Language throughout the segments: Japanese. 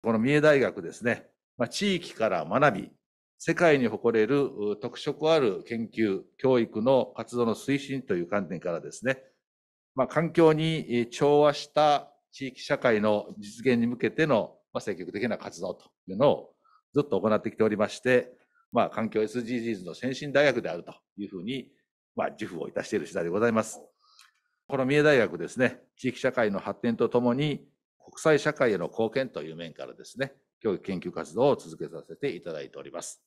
この三重大学ですね、まあ、地域から学び、世界に誇れる特色ある研究、教育の活動の推進という観点からですね、まあ、環境に調和した地域社会の実現に向けての積極的な活動というのをずっと行ってきておりまして、まあ、環境 SDGs の先進大学であるというふうに、まあ、自負をいたしている次第でございます。この三重大学ですね、地域社会の発展とともに、国際社会への貢献という面からですね、教育研究活動を続けさせていただいております。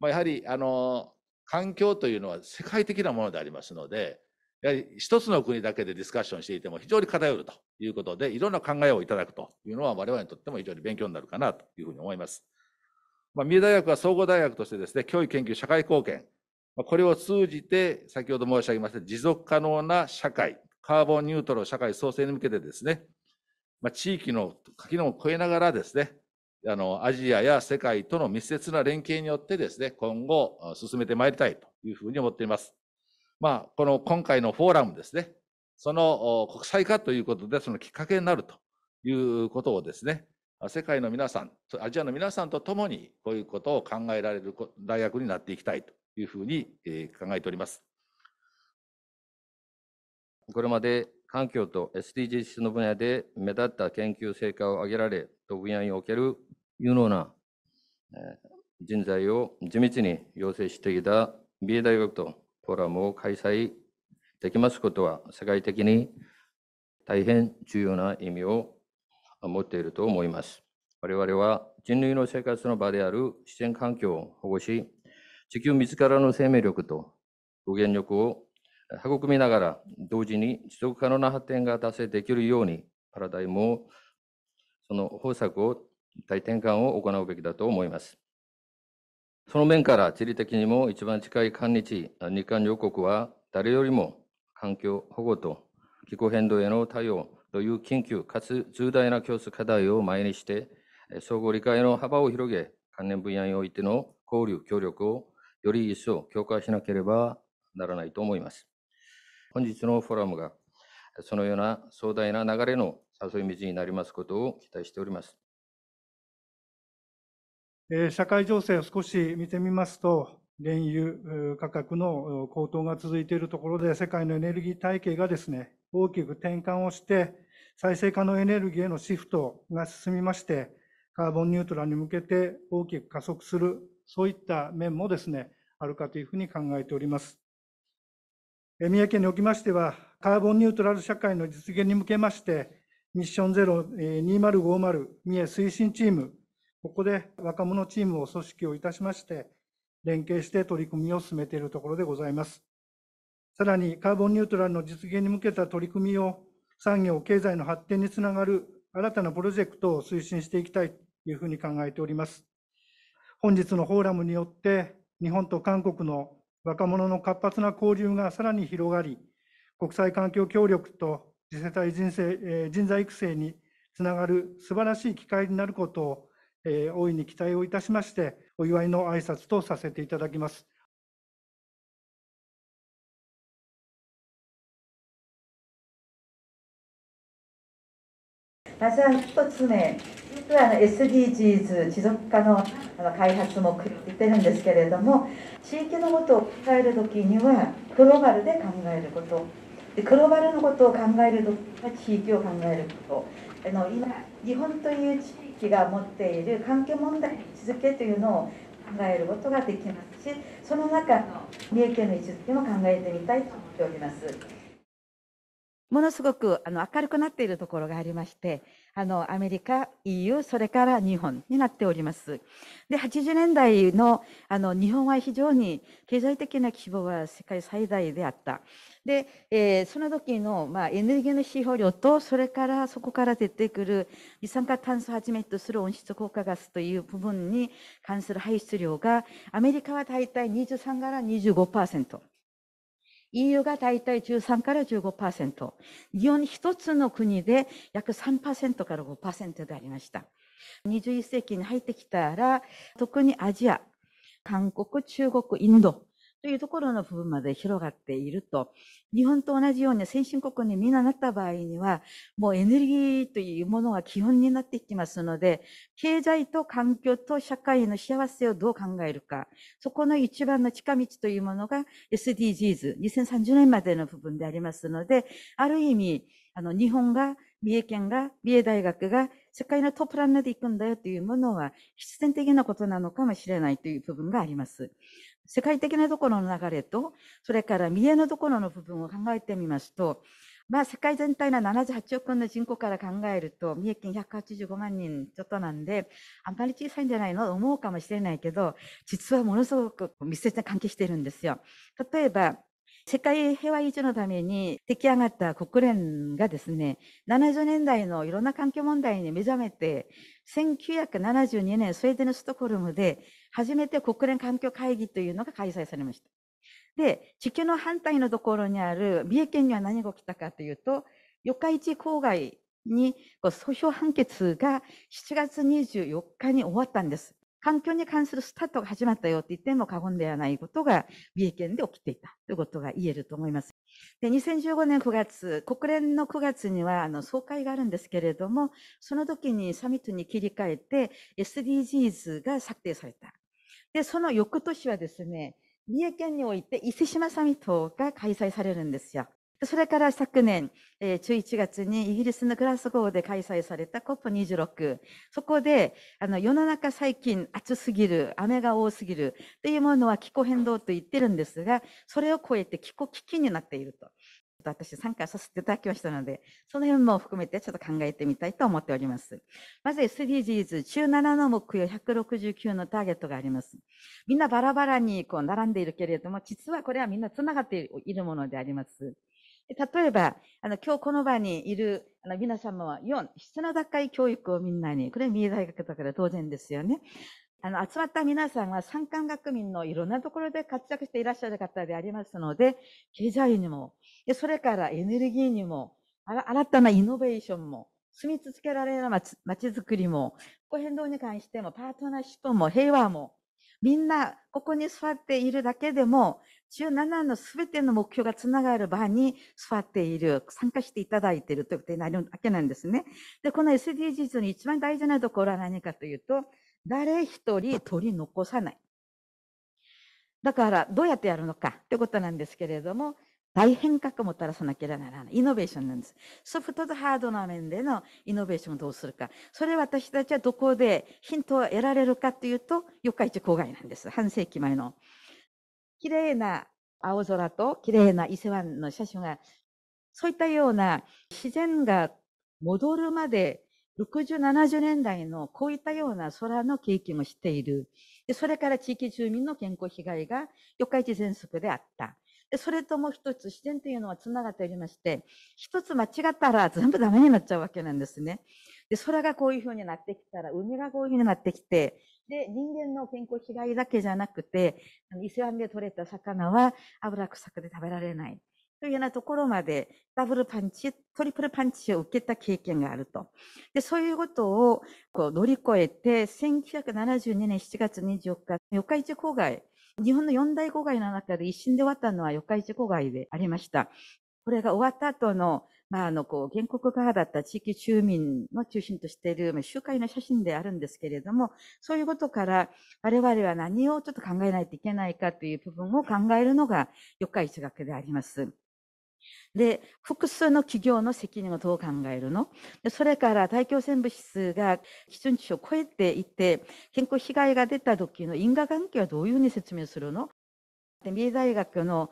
まあ、やはり、あの、環境というのは世界的なものでありますので、やはり一つの国だけでディスカッションしていても非常に偏るということで、いろんな考えをいただくというのは我々にとっても非常に勉強になるかなというふうに思います。まあ、三重大学は総合大学としてですね、教育研究社会貢献、まこれを通じて、先ほど申し上げました持続可能な社会、カーボンニュートラル社会創生に向けてですね、まあ、地域の垣根を越えながらですね、あの、アジアや世界との密接な連携によってですね、今後進めてまいりたいというふうに思っています。まあ、この今回のフォーラムですね、その国際化ということで、そのきっかけになるということをですね、世界の皆さん、アジアの皆さんと共に、こういうことを考えられる大学になっていきたいというふうに考えております。これまで環境と SDGs の分野で目立った研究成果を上げられ、特分野における有能な人材を地道に養成してきた三重大学とフォーラムを開催できますことは、世界的に大変重要な意味を持っていると思います。我々は人類の生活の場である自然環境を保護し、地球自らの生命力と無限力を育みながら、同時に持続可能な発展が達成できるように、パラダイムを、その方策を、大転換を行うべきだと思います。その面から地理的にも一番近い韓日、日韓両国は誰よりも環境保護と気候変動への対応という緊急かつ重大な共通課題を前にして、相互理解の幅を広げ、関連分野においての交流、協力をより一層強化しなければならないと思います。本日のフォーラムがそのような壮大な流れの誘い水になりますことを期待しております。社会情勢を少し見てみますと、原油価格の高騰が続いているところで、世界のエネルギー体系がですね、大きく転換をして、再生可能エネルギーへのシフトが進みまして、カーボンニュートラルに向けて大きく加速する、そういった面もですね、あるかというふうに考えております。三重県におきましては、カーボンニュートラル社会の実現に向けまして、ミッションゼロ2050三重推進チーム、ここで若者チームを組織をいたしまして、連携して取り組みを進めているところでございます。さらに、カーボンニュートラルの実現に向けた取り組みを産業、経済の発展につながる新たなプロジェクトを推進していきたいというふうに考えております。本日のフォーラムによって、日本と韓国の若者の活発な交流がさらに広がり、国際環境協力と次世代人生人材育成につながる素晴らしい機会になることを、え大いに期待をいたしまして、お祝いの挨拶とさせていただきます。まずは1つ目実はあの SDGs 持続化のあの開発も言ってるんですけれども地域のことを考えるときにはグローバルで考えることでグローバルのことを考えると地域を考えることあの今日本という地域が持っている環境問題の位置づけというのを考えることができますしその中の三重県の位置づけも考えてみたいと思っておりますものすごくあの明るくなっているところがありましてあの、アメリカ、EU、それから日本になっております。で、80年代の、あの、日本は非常に経済的な規模は世界最大であった。で、えー、その時の、まあ、エネルギーの使用量と、それからそこから出てくる二酸化炭素をはじめとする温室効果ガスという部分に関する排出量が、アメリカは大体23から25%。EU がだいたい13から15%、日本一つの国で約3%から5%でありました。21世紀に入ってきたら、特にアジア、韓国、中国、インド、というところの部分まで広がっていると。日本と同じように先進国にみんななった場合には、もうエネルギーというものが基本になってきますので、経済と環境と社会の幸せをどう考えるか、そこの一番の近道というものが SDGs、2030年までの部分でありますので、ある意味、あの、日本が、三重県が、三重大学が世界のトップランナーで行くんだよというものは必然的なことなのかもしれないという部分があります。世界的なところの流れと、それから見えのところの部分を考えてみますと、まあ、世界全体の78億の人口から考えると、三重県185万人ちょっとなんで、あんまり小さいんじゃないのと思うかもしれないけど、実はものすごく密接な関係してるんですよ。例えば、世界平和維持のために出来上がった国連がですね、70年代のいろんな環境問題に目覚めて、1972年スウェーデンのストコルムで初めて国連環境会議というのが開催されました。で、地球の反対のところにある三重県には何が起きたかというと、四日市郊外に訴訟判決が7月24日に終わったんです。環境に関するスタートが始まったよって言っても過言ではないことが三重県で起きていたということが言えると思います。で2015年9月、国連の9月にはあの総会があるんですけれども、その時にサミットに切り替えて SDGs が策定された。で、その翌年はですね、三重県において伊勢志摩サミットが開催されるんですよ。それから昨年、えー、11月にイギリスのグラスゴーで開催された COP26。そこで、あの、世の中最近暑すぎる、雨が多すぎるっていうものは気候変動と言ってるんですが、それを超えて気候危機になっていると。私参加させていただきましたので、その辺も含めてちょっと考えてみたいと思っております。まず SDGs17 の目標169のターゲットがあります。みんなバラバラにこう並んでいるけれども、実はこれはみんな繋がっているものであります。例えば、あの、今日この場にいる、あの、皆様は4、質の高い教育をみんなに、これ三重大学だから当然ですよね。あの、集まった皆さんは山間学民のいろんなところで活躍していらっしゃる方でありますので、経済にも、それからエネルギーにも、新たなイノベーションも、住み続けられるまちづくりも、気候変動に関しても、パートナーシップも、平和も、みんなここに座っているだけでも、17のすべての目標がつながる場に座っている、参加していただいているということになるわけなんですね。で、この SDGs の一番大事なところは何かというと、誰一人取り残さない。だから、どうやってやるのかということなんですけれども、大変革をもたらさなければならない。イノベーションなんです。ソフトとハードな面でのイノベーションをどうするか。それ私たちはどこでヒントを得られるかというと、四日市郊外なんです。半世紀前の。綺麗な青空と綺麗な伊勢湾の車種が、そういったような自然が戻るまで60、70年代のこういったような空の景気もしている。それから地域住民の健康被害が四日市全息であった。それとも一つ自然というのはつながっておりまして、一つ間違ったら全部ダメになっちゃうわけなんですね。で、空がこういうふうになってきたら、海がこういうふうになってきて、で、人間の健康被害だけじゃなくて、伊勢湾で取れた魚は油臭くて食べられない。というようなところまで、ダブルパンチ、トリプルパンチを受けた経験があると。で、そういうことをこう乗り越えて、1972年7月24日、四日市郊外、日本の四大郊外の中で一審で終わったのは四日市郊外でありました。これが終わった後のまあ、あの、こう、原告側だった地域住民の中心としている、まあ、集会の写真であるんですけれども、そういうことから、我々は何をちょっと考えないといけないかという部分を考えるのが、四日市学であります。で、複数の企業の責任をどう考えるのそれから大気汚染物質が基準値を超えていて、健康被害が出た時の因果関係はどういうふうに説明するの三重大学の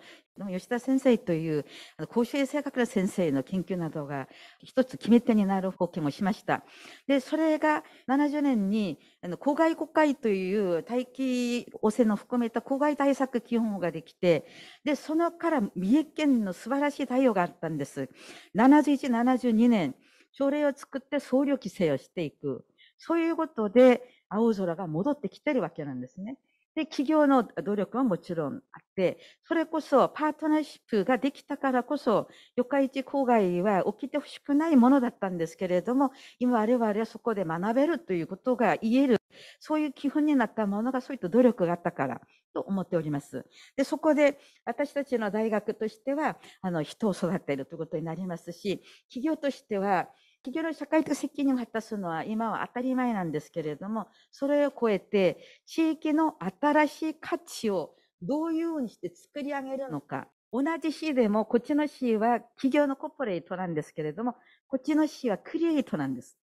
吉田先生という公衆衛生学の先生の研究などが一つ決め手になる貢献をしました。で、それが70年に公害国会という大気汚染を含めた公害対策基本法ができて、で、そのから三重県の素晴らしい対応があったんです。71、72年、条例を作って総量規制をしていく。そういうことで青空が戻ってきてるわけなんですね。で、企業の努力はもちろんあって、それこそパートナーシップができたからこそ、四日市郊外は起きてほしくないものだったんですけれども、今我々はそこで学べるということが言える、そういう基本になったものが、そういった努力があったからと思っております。で、そこで私たちの大学としては、あの、人を育てるということになりますし、企業としては、企業の社会的責任を果たすのは今は当たり前なんですけれども、それを超えて地域の新しい価値をどういうふうにして作り上げるのか。同じ市でも、こっちの市は企業のコーポレートなんですけれども、こっちの市はクリエイトなんです。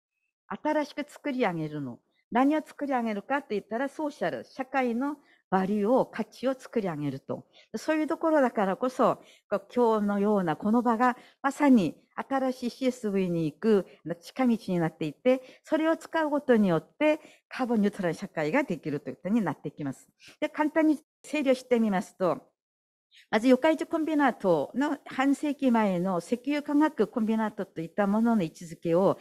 新しく作り上げるの。何を作り上げるかといったら、ソーシャル、社会のバリューを、価値を作り上げると。そういうところだからこそ、今日のようなこの場がまさに新しい CSV に行く近道になっていて、それを使うことによってカーボンニュートラル社会ができるということになってきます。で、簡単に整理をしてみますと、まず、四日市コンビナートの半世紀前の石油化学コンビナートといったものの位置づけを、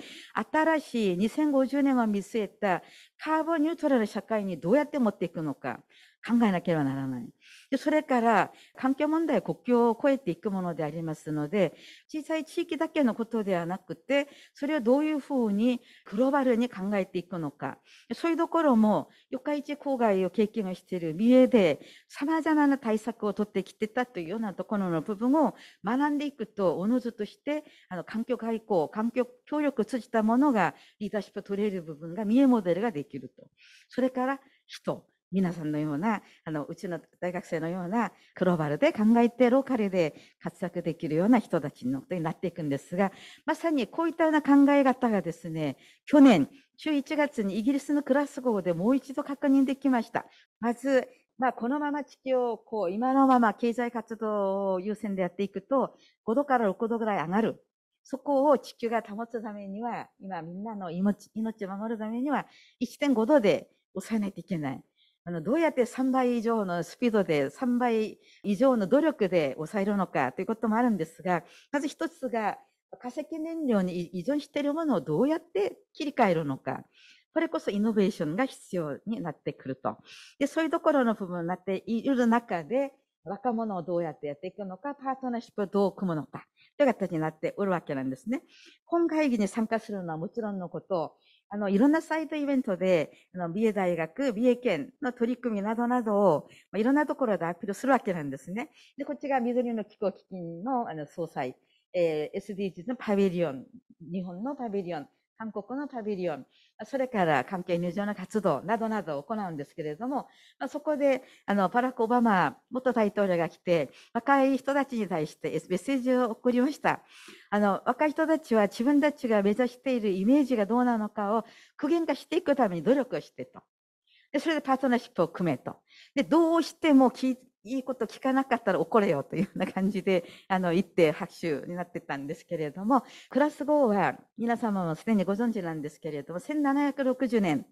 新しい2050年を見据えたカーボンニュートラル社会にどうやって持っていくのか、考えなければならない。でそれから環境問題は国境を越えていくものでありますので小さい地域だけのことではなくてそれをどういうふうにグローバルに考えていくのかそういうところも四日市郊外を経験をしている三重で様々な対策を取ってきてたというようなところの部分を学んでいくとおのずとしてあの環境外交環境協力を通じたものがリーダーシップを取れる部分が三重モデルができるとそれから人皆さんのようなあのうちの大学生のようなグローバルで考えてローカルで活躍できるような人たちのことになっていくんですがまさにこういったような考え方がですね去年11月にイギリスのクラス号でもう一度確認できました。まずまあ、このまま地球をこう今のまま経済活動を優先でやっていくと5度から6度ぐらい上がるそこを地球が保つためには今みんなの命を守るためには1.5度で抑えないといけないあのどうやって3倍以上のスピードで3倍以上の努力で抑えるのかということもあるんですが、まず一つが化石燃料に依存しているものをどうやって切り替えるのか。これこそイノベーションが必要になってくると。で、そういうところの部分になっている中で、若者をどうやってやっていくのか、パートナーシップをどう組むのか、という形になっておるわけなんですね。本会議に参加するのはもちろんのこと、あの、いろんなサイトイベントで、あの、美瑛大学、美瑛県の取り組みなどなどを、まあ、いろんなところでアピールするわけなんですね。で、こっちが緑の気候基金の、あの、総裁、えー、SDGs のパビリオン、日本のパビリオン、韓国のパビリオン、それから関係入場の活動などなどを行うんですけれども、まあ、そこであのパラク・オバマ元大統領が来て、若い人たちに対してメッセージを送りました。あの若い人たちは自分たちが目指しているイメージがどうなのかを具現化していくために努力をしてと。でそれでパートナーシップを組めと。でどうしても聞いいこと聞かなかったら怒れよというような感じで、あの、言って拍手になってたんですけれども、クラス号は皆様もすでにご存知なんですけれども、1760年、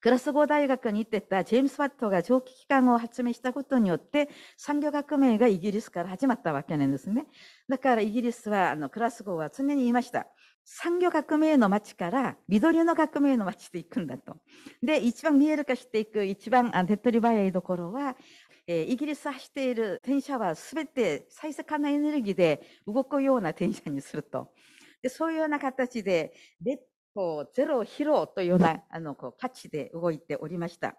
クラス号大学に行ってたジェームス・ワットが蒸気機関を発明したことによって、産業革命がイギリスから始まったわけなんですね。だからイギリスは、あの、クラス号は常に言いました。産業革命の街から緑の革命の街で行くんだと。で、一番見える化していく、一番手っ取り早いところは、えイギリス走っている転写は全て最速なエネルギーで動くような転写にすると。でそういうような形で、列島ゼロ、ヒというようなあのこう価値で動いておりました。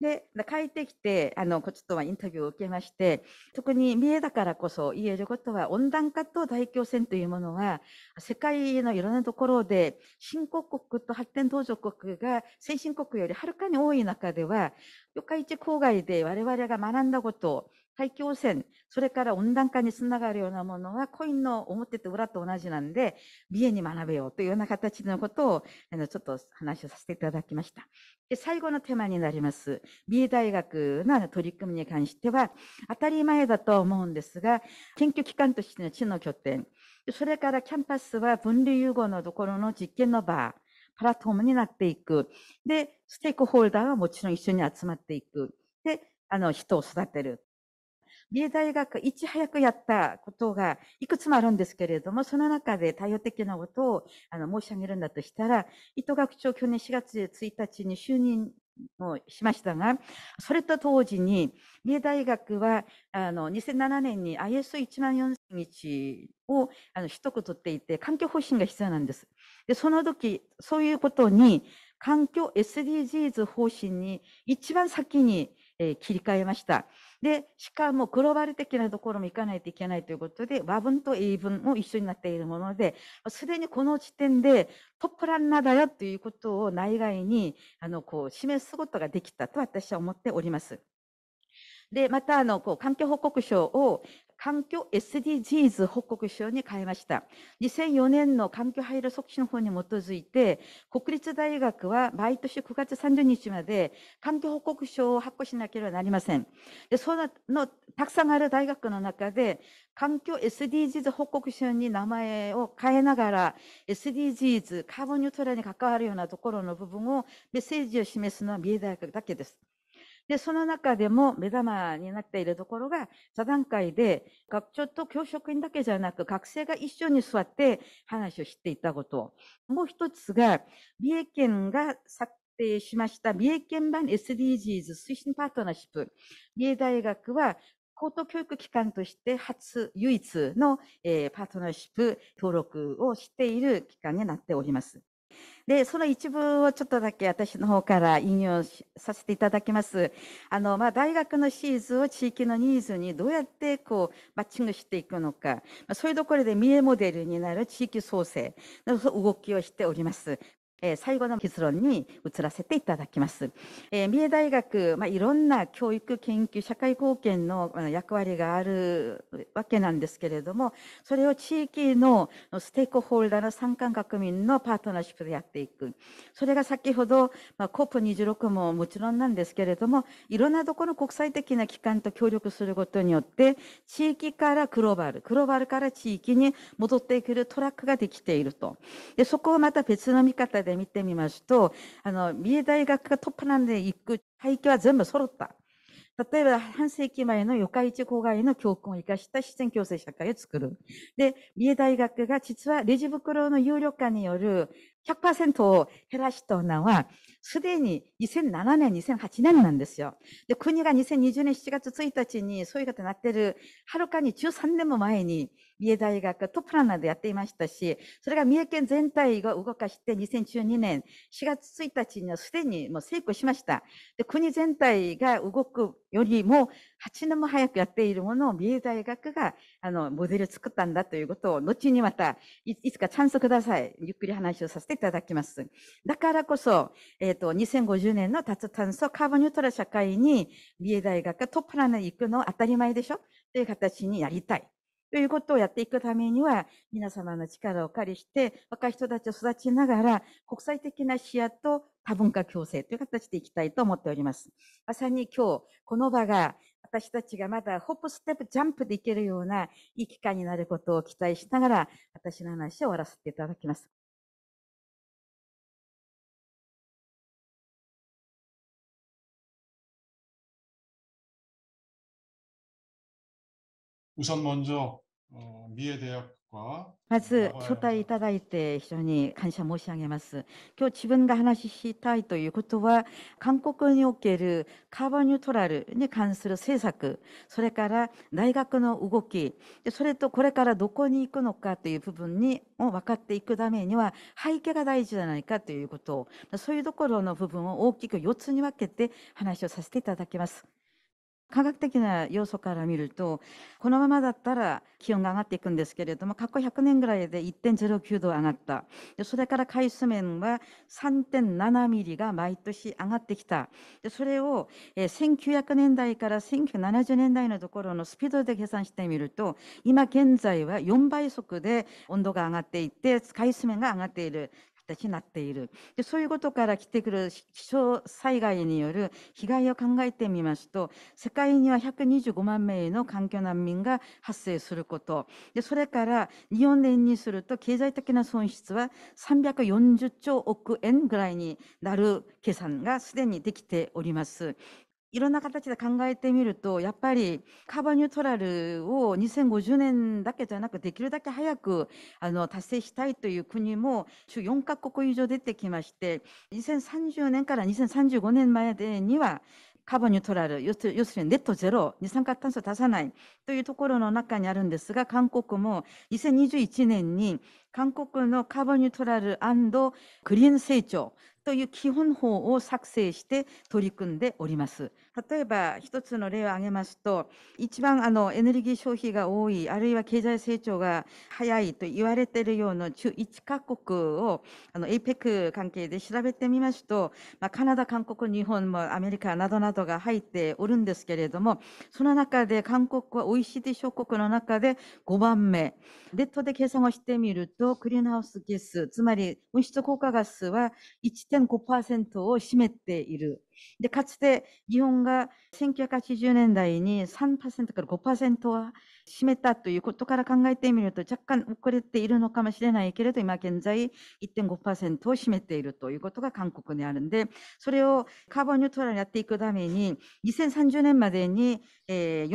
で、帰ってきて、あの、こっちとはインタビューを受けまして、特に三重だからこそ言えることは、温暖化と大気汚染というものは、世界のいろんなところで、新興国と発展途上国が先進国よりはるかに多い中では、四日市郊外で我々が学んだこと大気汚染、それから温暖化につながるようなものは、コインの表と裏と同じなんで、美瑛に学べようというような形のことを、あの、ちょっと話をさせていただきました。で、最後のテーマになります。美瑛大学の取り組みに関しては、当たり前だと思うんですが、研究機関としての地の拠点、それからキャンパスは分類融合のところの実験の場、プラットフォームになっていく。で、ステークホルダーはもちろん一緒に集まっていく。で、あの、人を育てる。重大学いち早くやったことがいくつもあるんですけれども、その中で対応的なことをあの申し上げるんだとしたら、伊藤学長去年4月1日に就任をしましたが、それと同時に、三重大学は、あの、2007年に ISO1 万4000日を、あの、取得とっていて、環境方針が必要なんです。で、その時、そういうことに、環境 SDGs 方針に一番先にえー、切り替えました。で、しかもグローバル的なところも行かないといけないということで、和文と英文も一緒になっているもので、すでにこの時点でトップランナーだよということを内外にあのこう示すことができたと私は思っております。で、また、あの、こう、環境報告書を、環境 SDGs 報告書に変えました。2004年の環境配慮促進法に基づいて、国立大学は毎年9月30日まで環境報告書を発行しなければなりません。でそのたくさんある大学の中で、環境 SDGs 報告書に名前を変えながら、SDGs、カーボンニュートラルに関わるようなところの部分をメッセージを示すのは三重大学だけです。で、その中でも目玉になっているところが、座談会で学長と教職員だけじゃなく、学生が一緒に座って話をしていたこと。もう一つが、三重県が策定しました三重県版 SDGs 推進パートナーシップ。三重大学は高等教育機関として初、唯一の、えー、パートナーシップ登録をしている機関になっております。で、その一部をちょっとだけ私の方から引用させていただきます。あの、まあ、大学のシーズンを地域のニーズにどうやってこう、マッチングしていくのか、まあ、そういうところで三重モデルになる地域創生の動きをしております。え最後の結論に移らせていただきます。えー、三重大学、まあ、いろんな教育、研究、社会貢献の役割があるわけなんですけれども、それを地域のステークホルダーの参観学民のパートナーシップでやっていく。それが先ほど、まあ、COP26 ももちろんなんですけれども、いろんなところの国際的な機関と協力することによって、地域からグローバル、グローバルから地域に戻っていけるトラックができていると。でそこをまた別の見方で見てみますと、あの、三重大学がトップなんで行く背景は全部揃った。例えば、半世紀前の四日市郊外の教訓を生かした自然共生社会を作る。で、三重大学が実はレジ袋の有力化による100%を減らしたのは、すでに2007年、2008年なんですよ。で、国が2020年7月1日にそういうことになってる、はるかに13年も前に、三重大学トップランナーでやっていましたし、それが三重県全体を動かして、2012年4月1日にはすでにもう成功しました。で、国全体が動くよりも8年も早くやっているものを三重大学が、あの、モデル作ったんだということを、後にまたいつかチャンスください。ゆっくり話をさせていただきます。だからこそ、えっ、ー、と、2050年の脱炭素カーボンニュートラル社会に、三重大学がトップランナーに行くのは当たり前でしょという形にやりたい。ということをやっていくためには、皆様の力をお借りして、若い人たちを育ちながら、国際的な視野と多文化共生という形でいきたいと思っております。まさに今日、この場が私たちがまだホップ、ステップ、ジャンプでいけるような、いい機会になることを期待しながら、私の話を終わらせていただきます。まず招待いただいて非常に感謝申し上げます。今日自分が話したいということは、韓国におけるカーボンニュートラルに関する政策、それから大学の動き、それとこれからどこに行くのかという部分にを分かっていくためには背景が大事じゃないかということそういうところの部分を大きく4つに分けて話をさせていただきます。科学的な要素から見るとこのままだったら気温が上がっていくんですけれども過去100年ぐらいで1.09度上がったでそれから海水面は3.7ミリが毎年上がってきたでそれを、えー、1900年代から1970年代のところのスピードで計算してみると今現在は4倍速で温度が上がっていって海水面が上がっている形になっているでそういうことから来てくる気象災害による被害を考えてみますと世界には125万名の環境難民が発生することでそれから日本年にすると経済的な損失は340兆億円ぐらいになる計算がすでにできております。いろんな形で考えてみると、やっぱりカーボンニュートラルを2050年だけじゃなく、できるだけ早くあの達成したいという国も、4カ国以上出てきまして、2030年から2035年までには、カーボンニュートラル、要するにネットゼロ、二酸化炭素を出さないというところの中にあるんですが、韓国も2021年に韓国のカーボンニュートラルクリーン成長という基本法を作成して取り組んでおります。例えば一つの例を挙げますと一番あのエネルギー消費が多いあるいは経済成長が早いと言われているような中1カ国をあの APEC 関係で調べてみますと、まあ、カナダ韓国日本もアメリカなどなどが入っておるんですけれどもその中で韓国は OECD 諸国の中で5番目ネットで計算をしてみるとクリーンハウスゲスつまり温室効果ガスは1.5%を占めている。で、かつて日本が1980年代に3%から5%は占めたということから考えてみると若干遅れているのかもしれないけれど、今現在1.5%を占めているということが韓国にあるんで、それをカーボンニュートラルにやっていくために2030年までに、えー、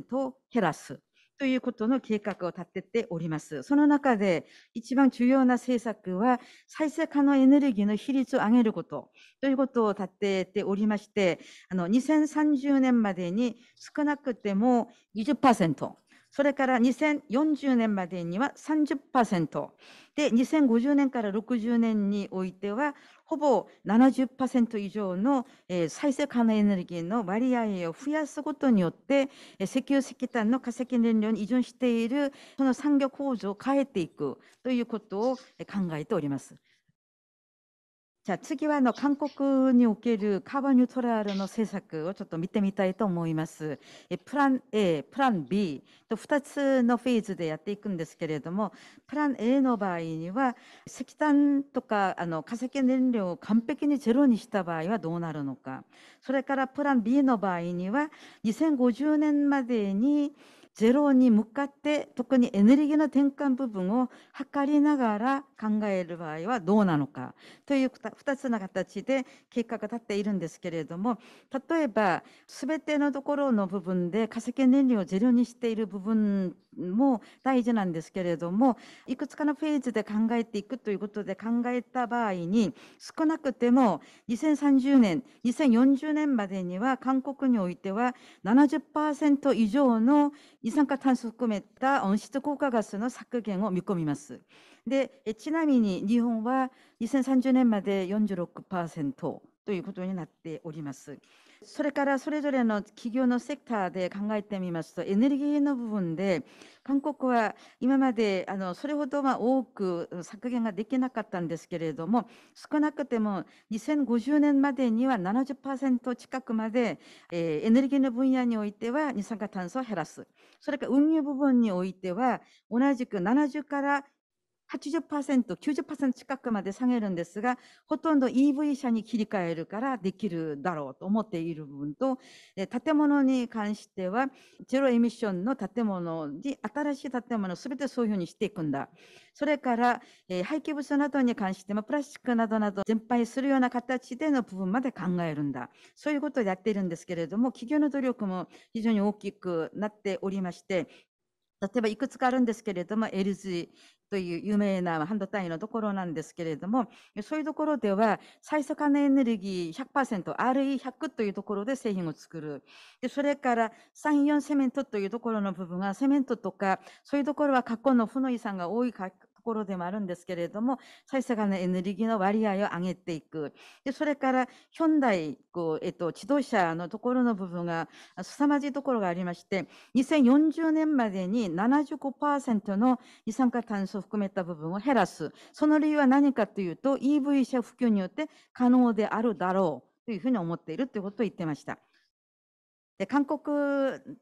40%を減らす。ということの計画を立てております。その中で一番重要な政策は再生可能エネルギーの比率を上げることということを立てておりまして、あの2030年までに少なくても20%。それから2040年までには30%で2050年から60年においてはほぼ70%以上の、え再生可能エネルギーの割合を増やすことによって、え石油石炭の化石燃料に依存しているその産業構造を変えていくということを考えております。じゃあ次はあの韓国におけるカーボンニュートラルの政策をちょっと見てみたいと思います。えプラン A、プラン B と2つのフェーズでやっていくんですけれども、プラン A の場合には石炭とかあの化石燃料を完璧にゼロにした場合はどうなるのか、それからプラン B の場合には2050年までにゼロに向かって特にエネルギーの転換部分を測りながら考える場合はどうなのかという2つの形で計画が立っているんですけれども例えば全てのところの部分で化石燃料をゼロにしている部分も大事なんですけれどもいくつかのフェーズで考えていくということで考えた場合に少なくても2030年2040年までには韓国においては70%以上の二酸化炭素を含めた温室効果ガスの削減を見込みます。で、ちなみに日本は2030年まで46%ということになっております。それからそれぞれの企業のセクターで考えてみますと、エネルギーの部分で、韓国は今まであのそれほどは多く削減ができなかったんですけれども、少なくても2050年までには70%近くまで、えー、エネルギーの分野においては二酸化炭素を減らす。それから運輸部分においては、同じく70から80%、90%近くまで下げるんですが、ほとんど EV 車に切り替えるからできるだろうと思っている部分と、建物に関しては、ゼロエミッションの建物に、新しい建物すべてそういうふうにしていくんだ。それから、廃棄物などに関しても、プラスチックなどなど全廃するような形での部分まで考えるんだ。そういうことをやっているんですけれども、企業の努力も非常に大きくなっておりまして、例えばいくつかあるんですけれども LG という有名な半導体のところなんですけれどもそういうところでは最速化のエネルギー 100%RE100 というところで製品を作るでそれから34セメントというところの部分はセメントとかそういうところは過去の負の遺産が多いころでもあるんですけれども、再生可能エネルギーの割合を上げていく。で、それから、ヒ代、こう、えっと、自動車のところの部分が、凄まじいところがありまして、2040年までに75%の二酸化炭素を含めた部分を減らす。その理由は何かというと、EV 車普及によって可能であるだろうというふうに思っているということを言ってました。で韓国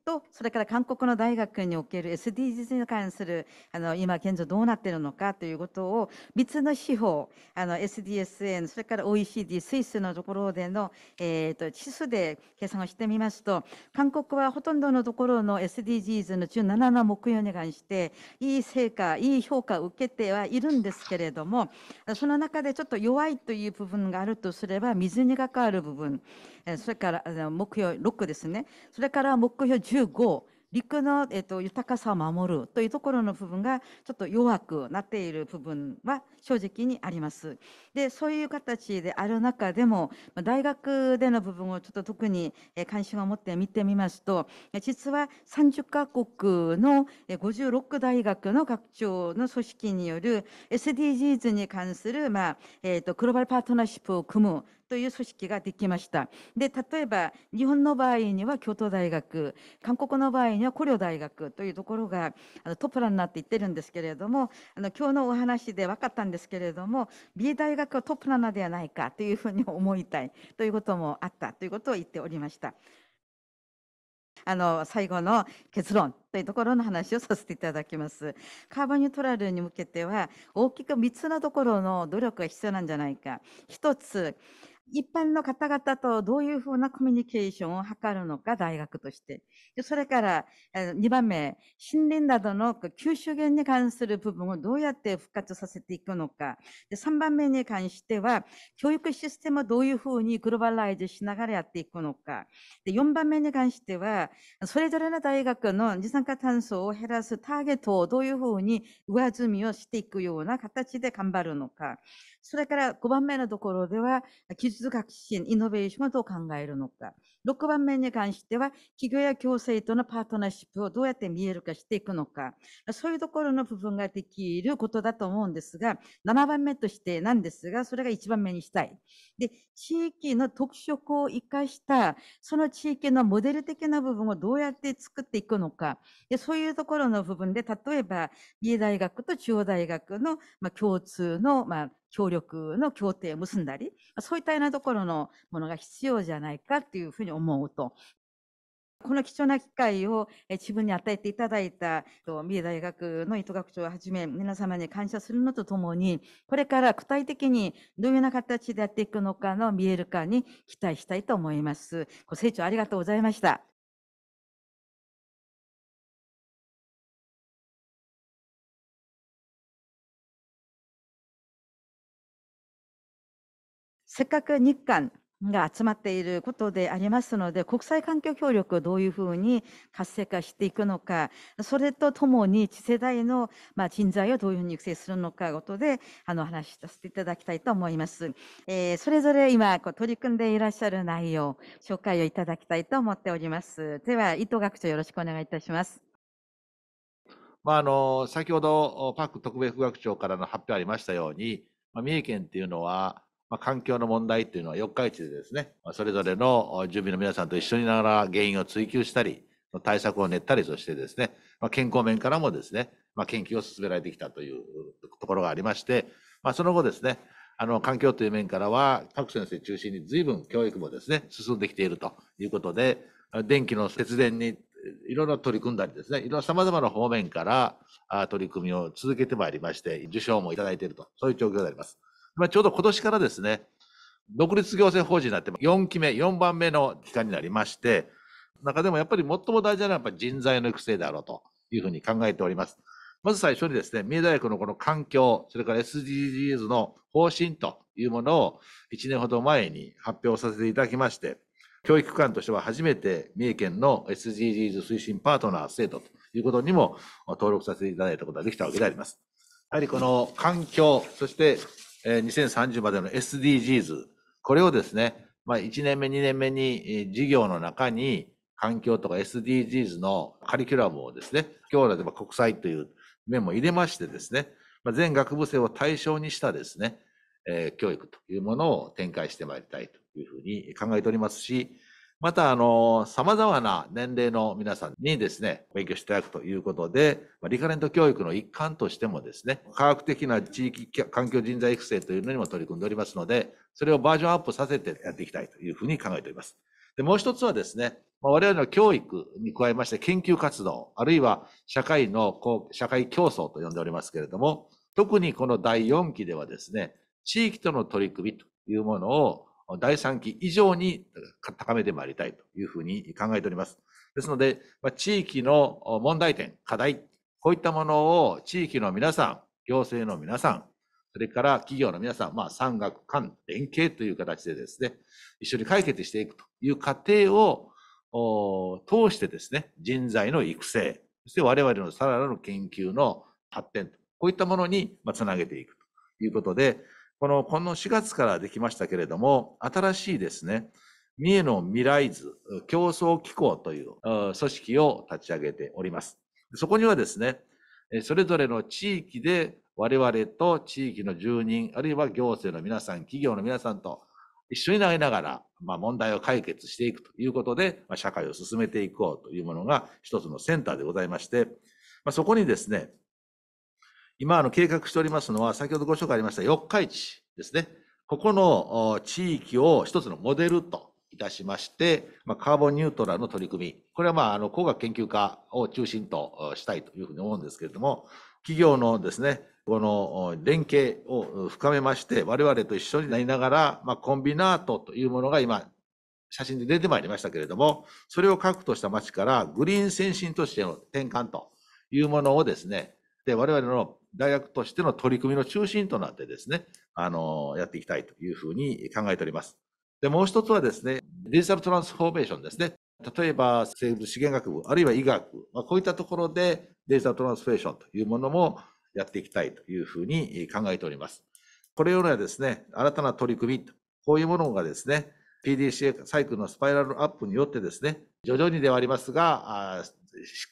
とそれから韓国の大学における SDGs に関するあの今現状どうなっているのかということをつの司法あの SDSN それから OECD スイスのところでの、えーと、地図で計算をしてみますと韓国はほとんどのところの SDGs の17の目標に関していい成果いい評価を受けてはいるんですけれどもその中でちょっと弱いという部分があるとすれば水に関わる部分それから目標6ですねそれから目標15、陸の、えっと、豊かさを守るというところの部分がちょっと弱くなっている部分は正直にあります。で、そういう形である中でも、大学での部分をちょっと特に関心を持って見てみますと、実は30カ国の56大学の学長の組織による SDGs に関する、まあ、えっと、グローバルパートナーシップを組むという組織ができました。で、例えば、日本の場合には京都大学、韓国の場合には古陵大学というところがあのトップランになっていってるんですけれども、あの今日のお話で分かったんですけれども、B 大学はトップランナーではないかというふうに思いたいということもあったということを言っておりました。あの最後の結論というところの話をさせていただきます。カーボンニュートラルに向けては大きく3つのところの努力が必要なんじゃないか。1つ一般の方々とどういうふうなコミュニケーションを図るのか、大学として。それから、2番目、森林などの吸収源に関する部分をどうやって復活させていくのか。3番目に関しては、教育システムをどういうふうにグローバライズしながらやっていくのか。4番目に関しては、それぞれの大学の二酸化炭素を減らすターゲットをどういうふうに上積みをしていくような形で頑張るのか。それから5番目のところでは、技術革新、イノベーションはどう考えるのか。6番目に関しては、企業や行政とのパートナーシップをどうやって見える化していくのか、そういうところの部分ができることだと思うんですが、7番目としてなんですが、それが1番目にしたい。で、地域の特色を生かした、その地域のモデル的な部分をどうやって作っていくのか、でそういうところの部分で、例えば、三重大学と中央大学の、まあ、共通の、まあ、協力の協定を結んだり、そういったようなところのものが必要じゃないかっていうふうに思うと。この貴重な機会を自分に与えていただいた三重大学の伊藤学長をはじめ皆様に感謝するのとともにこれから具体的にどのような形でやっていくのかの見える化に期待したいと思います。ご清聴ありがとうございました。せっかく日韓が集まっていることでありますので、国際環境協力をどういうふうに活性化していくのか、それとともに次世代の、まあ、人材をどういうふうに育成するのかことで、あの、話しさせていただきたいと思います。えー、それぞれ今、こう、取り組んでいらっしゃる内容、紹介をいただきたいと思っております。では、伊藤学長、よろしくお願いいたします。まあ、あの、先ほど、パック特別学長からの発表ありましたように、まあ、三重県っていうのは、まあ、環境の問題っていうのは四日市でですね、まあ、それぞれの住民の皆さんと一緒にながら原因を追求したり、対策を練ったり、そしてですね、まあ、健康面からもですね、まあ、研究を進められてきたというところがありまして、まあ、その後ですね、あの環境という面からは、各先生中心に随分教育もですね、進んできているということで、電気の節電にいろいろ取り組んだりですね、いろいろ様々な方面から取り組みを続けてまいりまして、受賞もいただいていると、そういう状況であります。まあ、ちょうど今年からですね、独立行政法人になって4期目、4番目の期間になりまして、中でもやっぱり最も大事なのはやっぱり人材の育成であろうというふうに考えております。まず最初にですね、三重大学のこの環境、それから SDGs の方針というものを1年ほど前に発表させていただきまして、教育機関としては初めて三重県の SDGs 推進パートナー制度ということにも登録させていただいたことができたわけであります。やはりこの環境、そしてえ2030までの SDGs、これをですね、まあ、1年目、2年目に事業の中に環境とか SDGs のカリキュラムをですね、今日えば国際という面も入れましてですね、まあ、全学部生を対象にしたですね、えー、教育というものを展開してまいりたいというふうに考えておりますし、また、あの、様々な年齢の皆さんにですね、勉強していただくということで、リカレント教育の一環としてもですね、科学的な地域環境人材育成というのにも取り組んでおりますので、それをバージョンアップさせてやっていきたいというふうに考えております。で、もう一つはですね、我々の教育に加えまして研究活動、あるいは社会の、社会競争と呼んでおりますけれども、特にこの第4期ではですね、地域との取り組みというものを第3期以上に高めてまいりたいというふうに考えております。ですので、地域の問題点、課題、こういったものを地域の皆さん、行政の皆さん、それから企業の皆さん、まあ、産学官連携という形でですね、一緒に解決していくという過程を通してですね、人材の育成、そして我々のさらなる研究の発展、こういったものにつなげていくということで、この、この4月からできましたけれども、新しいですね、三重の未来図競争機構という組織を立ち上げております。そこにはですね、それぞれの地域で我々と地域の住人、あるいは行政の皆さん、企業の皆さんと一緒になりながら、まあ、問題を解決していくということで、まあ、社会を進めていこうというものが一つのセンターでございまして、まあ、そこにですね、今あの計画しておりますのは、先ほどご紹介ありました四日市ですね。ここの地域を一つのモデルといたしまして、まあ、カーボンニュートラルの取り組み、これはまああの工学研究家を中心としたいというふうに思うんですけれども、企業のですね、この連携を深めまして、我々と一緒になりながら、まあ、コンビナートというものが今、写真で出てまいりましたけれども、それを核とした町からグリーン先進都市への転換というものをですね、で、我々の大学としての取り組みの中心となってですね、あの、やっていきたいというふうに考えております。で、もう一つはですね、デジタルトランスフォーメーションですね。例えば、生物資源学部、あるいは医学、まあ、こういったところでデジタルトランスフォーメーションというものもやっていきたいというふうに考えております。これよりはですね、新たな取り組み、こういうものがですね、PDCA サイクルのスパイラルアップによってですね、徐々にではありますが、あしっ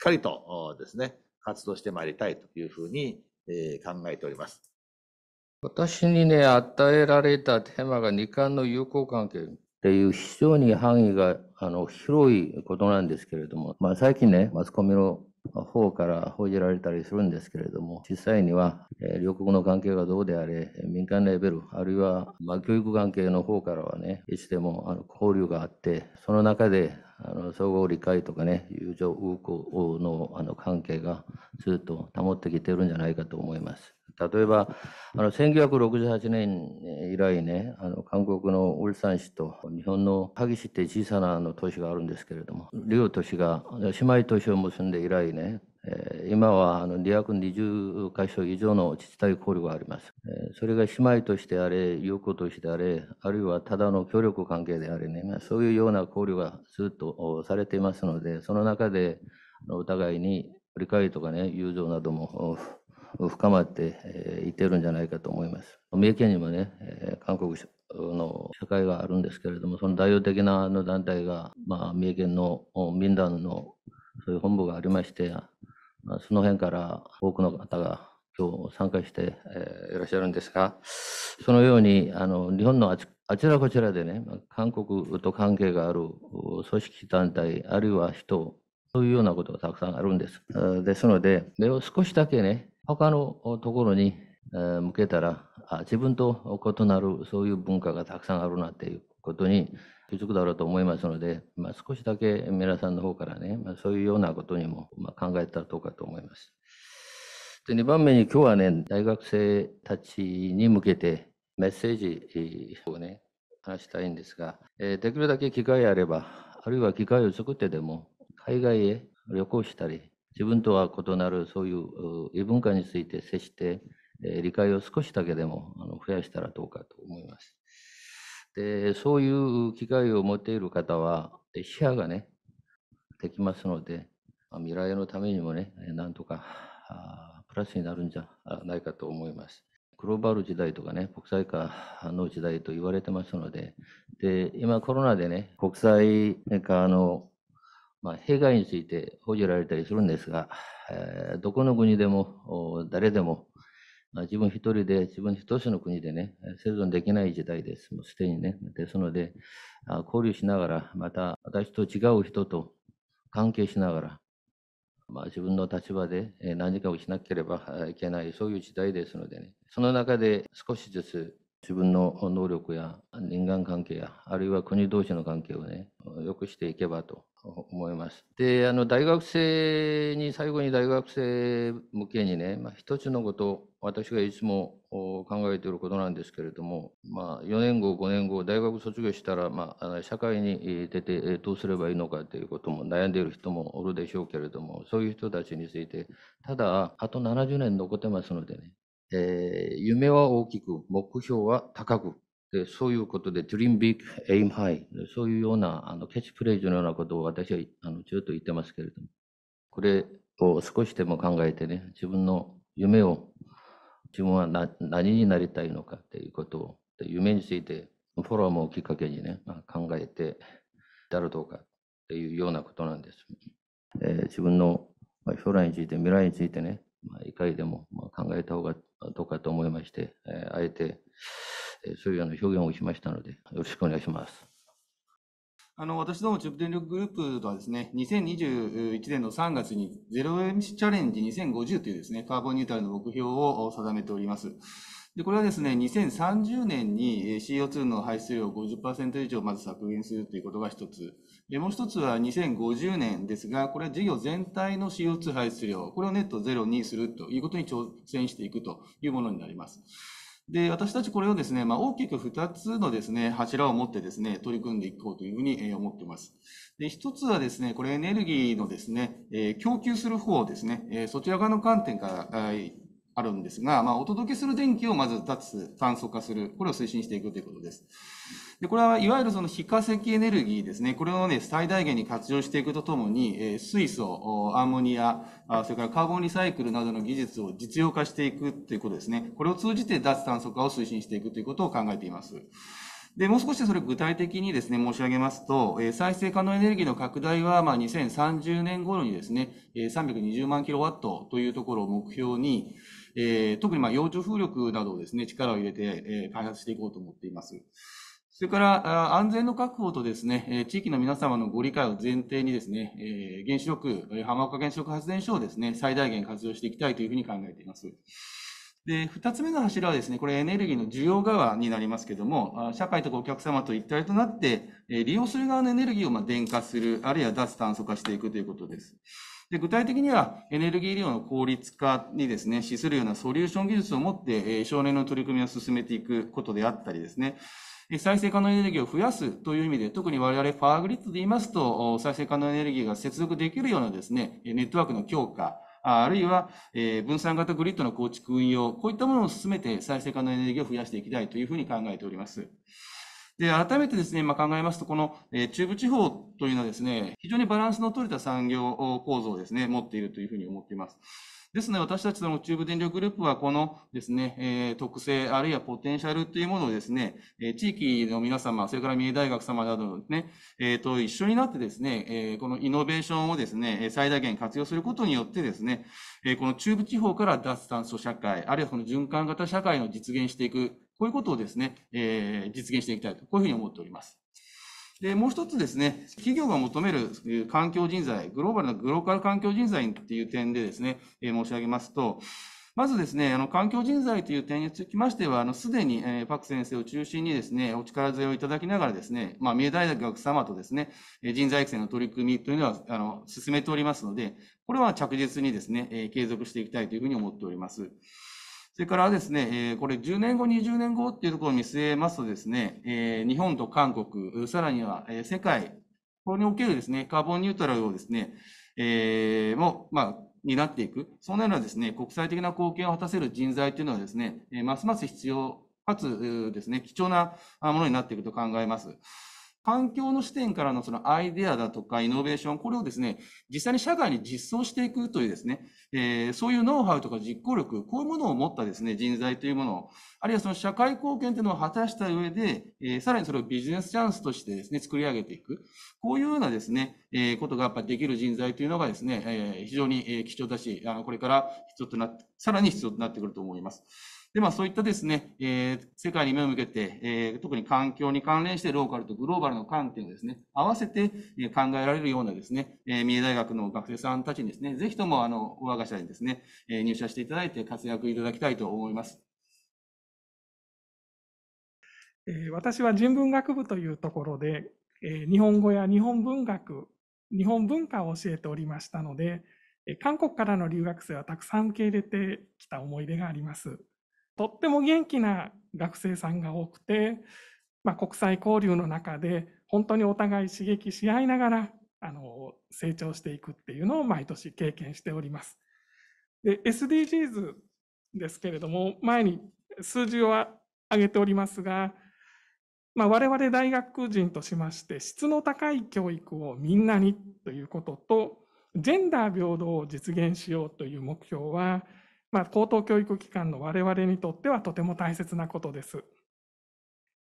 かりとですね、活動してまいりたいというふうにえ考えております。私にね、与えられたテーマが二冠の友好関係っていう非常に範囲があの広いことなんですけれども、まあ、最近ね、マスコミの方から報じられたりするんですけれども、実際には、え両国の関係がどうであれ、民間レベル、あるいは、ま教育関係の方からはね、いつでもあの交流があって、その中であの総合理解とかね、友情、運行のあの関係がずっと保ってきてるんじゃないかと思います。例えば、あの、1968年以来ね、あの、韓国のウルサン市と日本の萩市って小さなあの都市があるんですけれども、両都市が姉妹都市を結んで以来ね、えー、今はあの220か所以上の自治体交流があります、えー。それが姉妹としてあれ、友好としてあれ、あるいはただの協力関係であれね、まあ、そういうような交流がずっとされていますので、その中でお互いに理解とかね、友情なども深まっていってるんじゃないかと思います。三重県にもね、韓国の社会があるんですけれども、その代表的なあの団体が、まあ、三重県の民団のそういう本部がありまして、まあ、その辺から多くの方が今日参加して、えー、いらっしゃるんですが、そのようにあの日本のあちあちらこちらでね、韓国と関係がある組織団体、あるいは人、そういうようなことがたくさんあるんです。ですので、それを少しだけね、他のところに向けたら、自分と異なるそういう文化がたくさんあるなっていうことに気づくだろうと思いますので、まあ、少しだけ皆さんの方からね、まあ、そういうようなことにも考えたらどうかと思います。で2番目に今日はね、大学生たちに向けてメッセージをね、話したいんですが、えー、できるだけ機会あれば、あるいは機会を作ってでも、海外へ旅行したり、自分とは異なるそういう異文化について接して、えー、理解を少しだけでもあの増やしたらどうかと思います。でそういう機会を持っている方は視野がねできますので、まあ、未来のためにもねなんとかプラスになるんじゃないかと思います。グローバル時代とかね、国際化の時代と言われてますので、で、今コロナでね、国際化のまあ、弊害について報じられたりするんですが、えー、どこの国でも誰でも、まあ、自分一人で自分一つの国でね生存できない時代ですもうすでにねですので交流しながらまた私と違う人と関係しながら、まあ、自分の立場で何かをしなければいけないそういう時代ですのでねその中で少しずつ自分の能力や人間関係や、あるいは国同士の関係をね、良くしていけばと思います。で、あの大学生に、最後に大学生向けにね、まあ、一つのこと、私がいつも考えていることなんですけれども、まあ、4年後、5年後、大学卒業したら、まあ、社会に出てどうすればいいのかということも悩んでいる人もおるでしょうけれども、そういう人たちについて、ただ、あと70年残ってますのでね、えー、夢は大きく、目標は高く、でそういうことで、Dream Big, Aim High、そういうようなあのキャッチフレーズのようなことを私はあのずっと言ってますけれども、これを少しでも考えてね、自分の夢を、自分はな何になりたいのかということを、夢について、フォローもきっかけにね、まあ、考えてだろうかっていうようなことなんです。えー、自分の将来について、未来についてね、まあ、いかにでも考えた方がどうかと思いまして、えあえて、えそういうような表現をしましたので、よろしくお願いします。あの私ども中部電力グループはですね、2021年の3月にゼロエミシチャレンジ2050というですね、カーボンニュートラルの目標を定めております。で、これはですね、2030年に CO2 の排出量を50%以上まず削減するということが一つ。もう一つは2050年ですが、これは事業全体の CO2 排出量、これをネットゼロにするということに挑戦していくというものになります。で、私たちこれをですね、まあ、大きく二つのですね、柱を持ってですね、取り組んでいこうというふうに思っています。で、一つはですね、これエネルギーのですね、供給する方ですね、そちら側の観点からあるんですが、まあ、お届けする電気をまず脱炭素化する。これを推進していくということです。で、これはいわゆるその非化石エネルギーですね。これをね、最大限に活用していくとともに、えー、水素、アンモニア、それからカーボンリサイクルなどの技術を実用化していくということですね。これを通じて脱炭素化を推進していくということを考えています。で、もう少しそれ具体的にですね、申し上げますと、え再生可能エネルギーの拡大は、まあ、2030年頃にですね、え320万キロワットというところを目標に、えー、特にまあ洋上風力などをですね、力を入れて、えー、開発していこうと思っています。それから、安全の確保とですね、え地域の皆様のご理解を前提にですね、え原子力、浜岡原子力発電所をですね、最大限活用していきたいというふうに考えています。で、二つ目の柱はですね、これエネルギーの需要側になりますけども、社会とお客様と一体となって、利用する側のエネルギーをまあ電化する、あるいは脱炭素化していくということです。で具体的にはエネルギー利用の効率化にですね、資するようなソリューション技術を持って、少年の取り組みを進めていくことであったりですね、再生可能エネルギーを増やすという意味で、特に我々ファーグリッドで言いますと、再生可能エネルギーが接続できるようなですね、ネットワークの強化、あるいは分散型グリッドの構築運用、こういったものを進めて再生可能エネルギーを増やしていきたいというふうに考えております。で、改めてですね、まあ、考えますと、この、え中部地方というのはですね、非常にバランスの取れた産業構造をですね、持っているというふうに思っています。ですので、私たちの中部電力グループは、このですね、え特性、あるいはポテンシャルというものをですね、え地域の皆様、それから三重大学様などのですね、えー、と一緒になってですね、えこのイノベーションをですね、最大限活用することによってですね、えこの中部地方から脱炭素社会、あるいはこの循環型社会の実現していくこういうことをですね、えー、実現していきたいと、こういうふうに思っております。で、もう一つですね、企業が求める環境人材、グローバルなグローカル環境人材っていう点でですね、えー、申し上げますと、まずですね、あの環境人材という点につきましては、あのすでに、えー、パク先生を中心にですね、お力添えをいただきながらですね、まあ、三重大学様とですね、人材育成の取り組みというのはあの進めておりますので、これは着実にですね、えー、継続していきたいというふうに思っております。それからですね、これ10年後、20年後っていうところを見据えますとですね、日本と韓国、さらには、世界、これにおけるですね、カーボンニュートラルをですね、も、まあ、担っていく、そのようなですね、国際的な貢献を果たせる人材というのはですね、ますます必要、かつですね、貴重なものになっていくと考えます。環境の視点からのそのアイデアだとかイノベーション、これをですね、実際に社会に実装していくというですね、えー、そういうノウハウとか実行力、こういうものを持ったですね、人材というものを、あるいはその社会貢献というのを果たした上で、えー、さらにそれをビジネスチャンスとしてですね、作り上げていく。こういうようなですね、えー、ことがやっぱできる人材というのがですね、えー、非常に貴重だし、あのこれから必要となって、さらに必要となってくると思います。で、まあそういったですね、えー、世界に目を向けて、えー、特に環境に関連してローカルとグローバルの観点をですね、合わせて考えられるようなですね、えー、三重大学の学生さんたちにですね、ぜひともあの、我が社にですね、え入社していただいて活躍いただきたいと思います。私は人文学部というところで、日本語や日本文学、日本文化を教えておりましたので、韓国からの留学生はたくさん受け入れてきた思い出があります。とっても元気な学生さんが多くて、まあ、国際交流の中で本当にお互い刺激し合いながらあの成長していくっていうのを毎年経験しております。で SDGs ですけれども前に数字を挙げておりますが、まあ、我々大学人としまして質の高い教育をみんなにということとジェンダー平等を実現しようという目標はまあ、高等教育機関の我々にとってはとても大切なことです。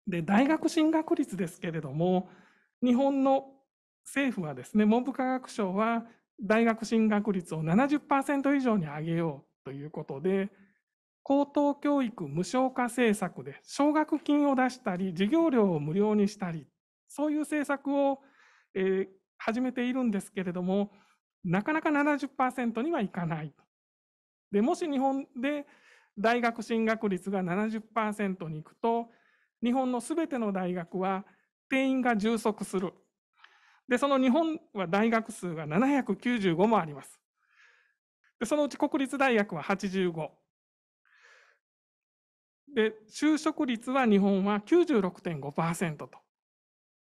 で、大学進学率ですけれども、日本の政府はですね、文部科学省は大学進学率を70%以上に上げようということで、高等教育無償化政策で奨学金を出したり、授業料を無料にしたり、そういう政策を、えー、始めているんですけれども、なかなか70%にはいかないと。でもし日本で大学進学率が70%にいくと日本のすべての大学は定員が充足するでその日本は大学数が795もありますでそのうち国立大学は85で就職率は日本は96.5%と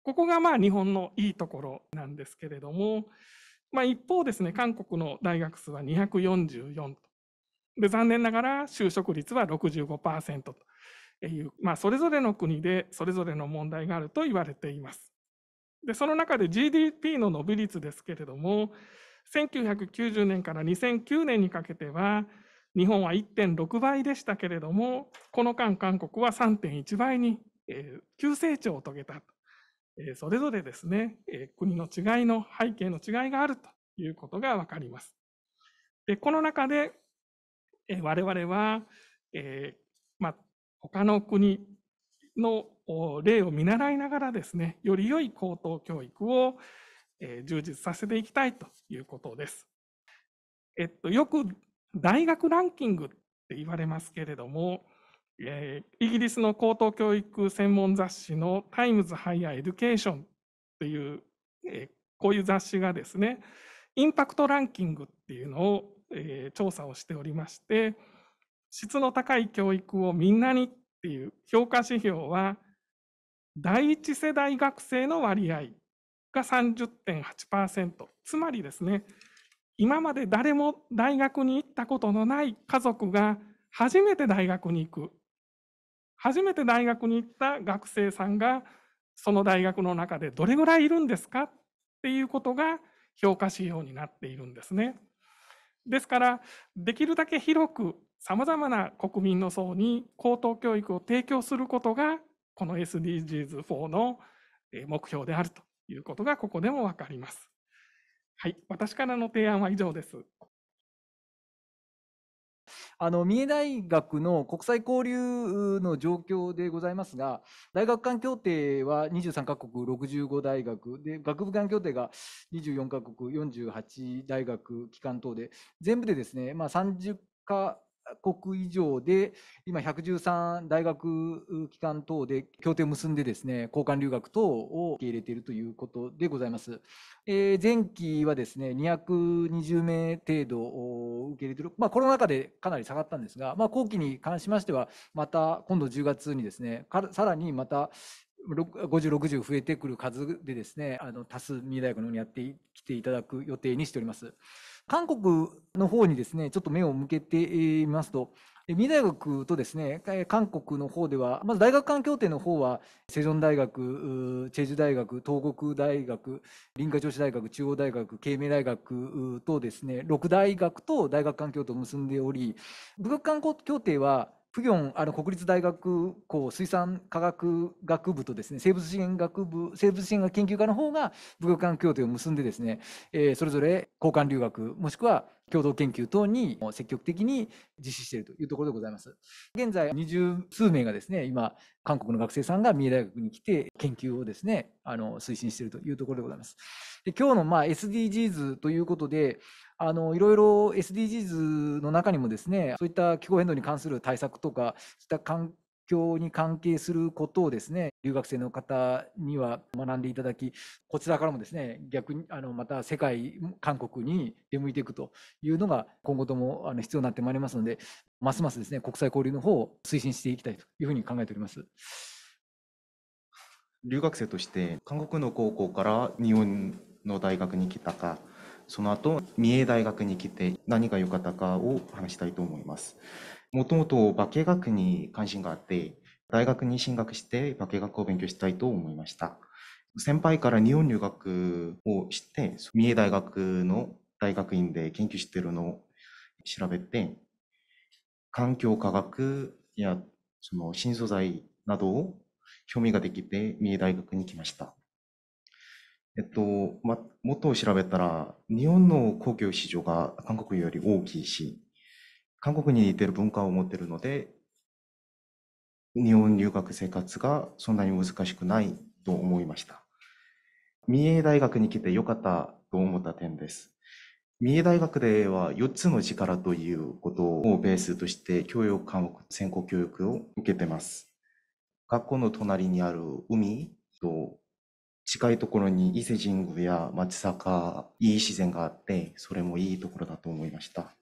ここがまあ日本のいいところなんですけれども、まあ、一方ですね韓国の大学数は244とで残念ながら就職率は65%という、まあ、それぞれの国でそれぞれの問題があると言われています。でその中で GDP の伸び率ですけれども1990年から2009年にかけては日本は1.6倍でしたけれどもこの間韓国は3.1倍に、急成長を遂げた、それぞれですね、国の違いの背景の違いがあるということが分かります。でこの中でえ我々は、えー、まあ、他の国の例を見習いながらですね、より良い高等教育を、えー、充実させていきたいということです。えっと、よく大学ランキングって言われますけれども、えー、イギリスの高等教育専門雑誌の「タイムズ・ハイア・エデュケーション」という、えー、こういう雑誌がですねインパクトランキングっていうのをえ調査をしておりまして質の高い教育をみんなにっていう評価指標は第一世代学生の割合が30.8%つまりですね今まで誰も大学に行ったことのない家族が初めて大学に行く初めて大学に行った学生さんがその大学の中でどれぐらいいるんですかっていうことが評価指標になっているんですね。ですから、できるだけ広くさまざまな国民の層に高等教育を提供することが、この SDGs4 の目標であるということが、ここでも分かります。はい、私からの提案は以上です。あの、三重大学の国際交流の状況でございますが、大学間協定は23カ国65大学で、学部間協定が24カ国48大学機関等で、全部でですね、まあ、30か国以上で、今、113大学機関等で協定を結んで、ですね交換留学等を受け入れているということでございます。えー、前期はですね220名程度を受け入れている、まあ、コロナ禍でかなり下がったんですが、まあ、後期に関しましては、また今度10月にですねさらにまた50、60増えてくる数でですね、あの多数、三重大学の方にやってきていただく予定にしております。韓国の方にですね、ちょっと目を向けてみますと、三大学とですね、韓国の方では、まず大学間協定の方は、セジョン大学、チェジュ大学、東国大学、林家女子大学、中央大学、慶明大学とですね、6大学と大学間協定を結んでおり、武学間協定はプギョンあの国立大学校水産科学学部とですね生物資源学部生物資源学研究科の方が武学関協定を結んでですね、えー、それぞれ交換留学もしくは共同研究等に積極的に実施しているというところでございます。現在20数名がですね今韓国の学生さんが三重大学に来て研究をですねあの推進しているというところでございます。で今日のまあ SDGs ということであのいろいろ SDGs の中にもですねそういった気候変動に関する対策とかそういった環境に関係することをですね留学生の方には学んでいただきこちらからもですね逆にあのまた世界韓国に出向いていくというのが今後ともあの必要になってまいりますのでますますですね国際交流の方を推進していきたいというふうに考えております。留学生として韓国の高校から日本の大学に来たかその後、三重大学に来て何が良かったかを話したいと思います。もともと化学に関心があって、大学に進学して化学を勉強したいと思いました。先輩から日本留学をして、三重大学の大学院で研究しているのを調べて、環境科学やその新素材などを興味ができて三重大学に来ました。えっと、ま、元を調べたら、日本の公共市場が韓国より大きいし、韓国に似てる文化を持ってるので、日本留学生活がそんなに難しくないと思いました。三重大学に来てよかったと思った点です。三重大学では4つの力ということをベースとして教育科目、専攻教育を受けてます。学校の隣にある海と近いところに伊勢神宮や町坂、いい自然があって、それもいいところだと思いました。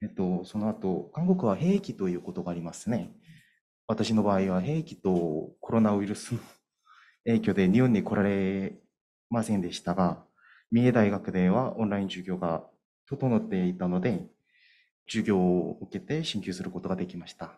えっと、その後、韓国は兵器ということがありますね。私の場合は兵器とコロナウイルスの影響で日本に来られませんでしたが、三重大学ではオンライン授業が整っていたので、授業を受けて進級することができました。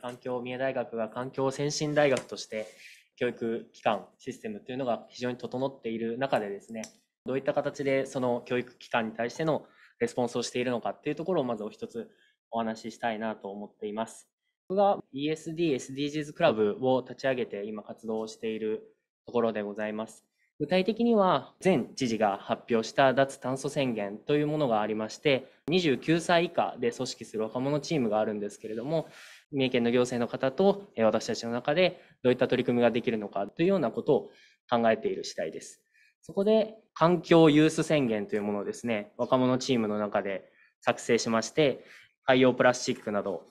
環境三重大学が環境先進大学として教育機関、システムというのが非常に整っている中でですね、どういった形でその教育機関に対してのレスポンスをしているのかっていうところをまずお一つお話ししたいなと思っています。僕が ESD、SDGs クラブを立ち上げて今活動をしているところでございます。具体的には前知事が発表した脱炭素宣言というものがありまして29歳以下で組織する若者チームがあるんですけれども三重県の行政の方と私たちの中でどういった取り組みができるのかというようなことを考えている次第です。そこで環境ユース宣言というものをですね、若者チームの中で作成しまして、海洋プラスチックなど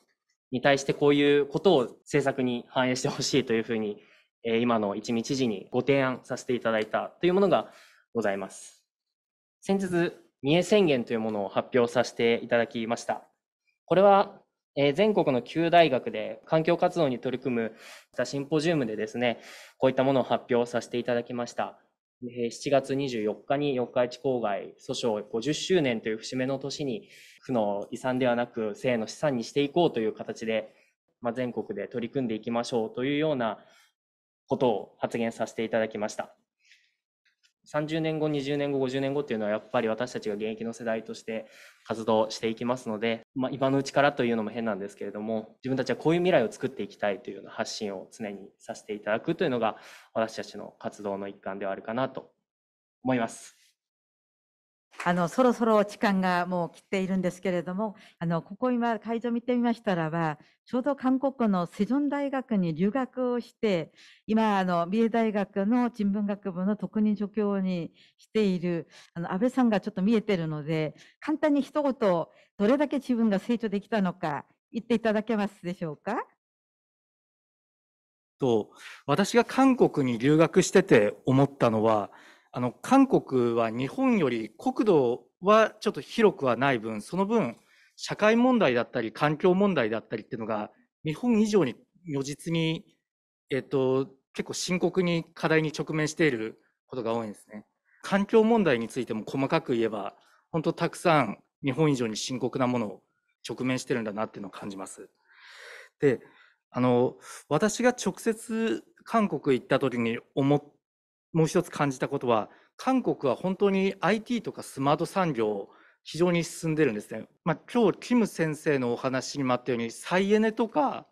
に対してこういうことを政策に反映してほしいというふうに、今の一見知事にご提案させていただいたというものがございます。先日、三重宣言というものを発表させていただきました。これはえー、全国の9大学で環境活動に取り組むシンポジウムでですね、こういったものを発表させていただきました。7月24日に四日市郊外訴訟50周年という節目の年に、負の遺産ではなく性の資産にしていこうという形で、まあ、全国で取り組んでいきましょうというようなことを発言させていただきました。30年後、20年後、50年後というのはやっぱり私たちが現役の世代として活動していきますので、まあ、今のうちからというのも変なんですけれども自分たちはこういう未来を作っていきたいというような発信を常にさせていただくというのが私たちの活動の一環ではあるかなと思います。あの、そろそろ時間がもう切っているんですけれども、あの、ここ今会場見てみましたらば、ちょうど韓国のセジョン大学に留学をして、今、あの、三重大学の人文学部の特任助教にしている、あの、安倍さんがちょっと見えてるので、簡単に一言、どれだけ自分が成長できたのか、言っていただけますでしょうかと、私が韓国に留学してて思ったのは、あの韓国は日本より国土はちょっと広くはない分、その分、社会問題だったり、環境問題だったりっていうのが、日本以上に如実に、えっと、結構深刻に課題に直面していることが多いんですね。環境問題についても細かく言えば、本当たくさん日本以上に深刻なものを直面してるんだなっていうのを感じます。で、あの、私が直接韓国行った時に思っもう一つ感じたことは、韓国は本当に IT とかスマート産業、非常に進んでるんですね。まあ、今日、キム先生のお話にもあったように、再エネとか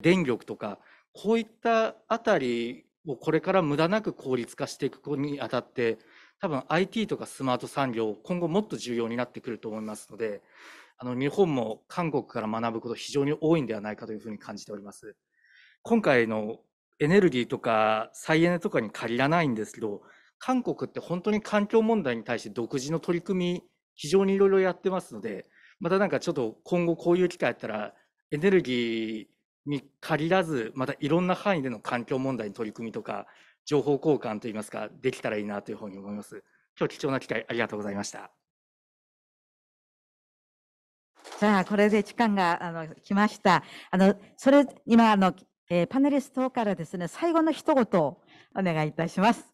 電力とか、こういったあたりをこれから無駄なく効率化していくにあたって、多分 IT とかスマート産業、今後もっと重要になってくると思いますので、あの日本も韓国から学ぶこと非常に多いんではないかというふうに感じております。今回のエネルギーとか再エネとかに限らないんですけど、韓国って本当に環境問題に対して独自の取り組み、非常にいろいろやってますので、またなんかちょっと今後こういう機会あったら、エネルギーに限らず、またいろんな範囲での環境問題の取り組みとか、情報交換といいますか、できたらいいなというふうに思います。今日貴重な機会ありがとうございました。じゃあ、これで時間があの来ました。あのそれ今あのえー、パネリストからですね、最後の一言お願いいたします。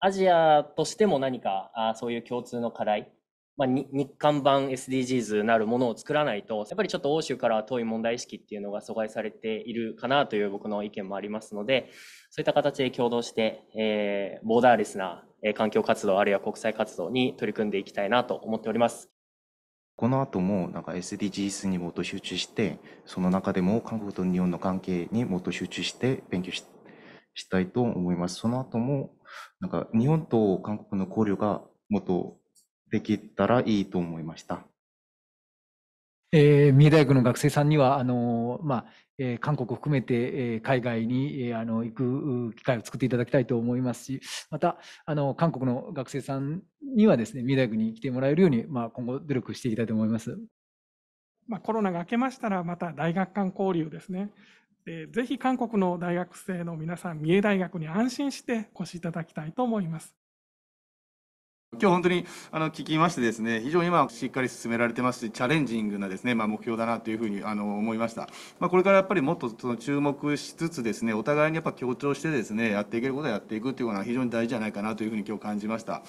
アジアとしても何かあそういう共通の課題、まあ、日韓版 SDGs なるものを作らないと、やっぱりちょっと欧州から遠い問題意識っていうのが阻害されているかなという僕の意見もありますので、そういった形で共同して、えー、ボーダーレスな環境活動あるいは国際活動に取り組んでいきたいなと思っております。この後もなんか SDGs にもっと集中して、その中でも韓国と日本の関係にもっと集中して勉強ししたいと思います。その後も、なんか日本と韓国の交流がもっとできたらいいと思いました。えー、三重大学の学生さんには、あのー、まあ、え韓国を含めて、え海外に、えあの行く機会を作っていただきたいと思いますし、またあの韓国の学生さんにはですね、三大学に来てもらえるように、まあ、今後努力していきたいと思います。まあ、コロナが明けましたら、また大学間交流ですね。でぜひ韓国の大学生の皆さん、三重大学に安心してお越しいただきたいと思います。今日本当にあの聞きましてですね非常に今しっかり進められてますしチャレンジングなですね、まあ、目標だなというふうにあの思いました、まあ、これからやっぱりもっとその注目しつつですねお互いにやっぱ協調してですねやっていけることをやっていくというのは非常に大事じゃないかなというふうに今日感じました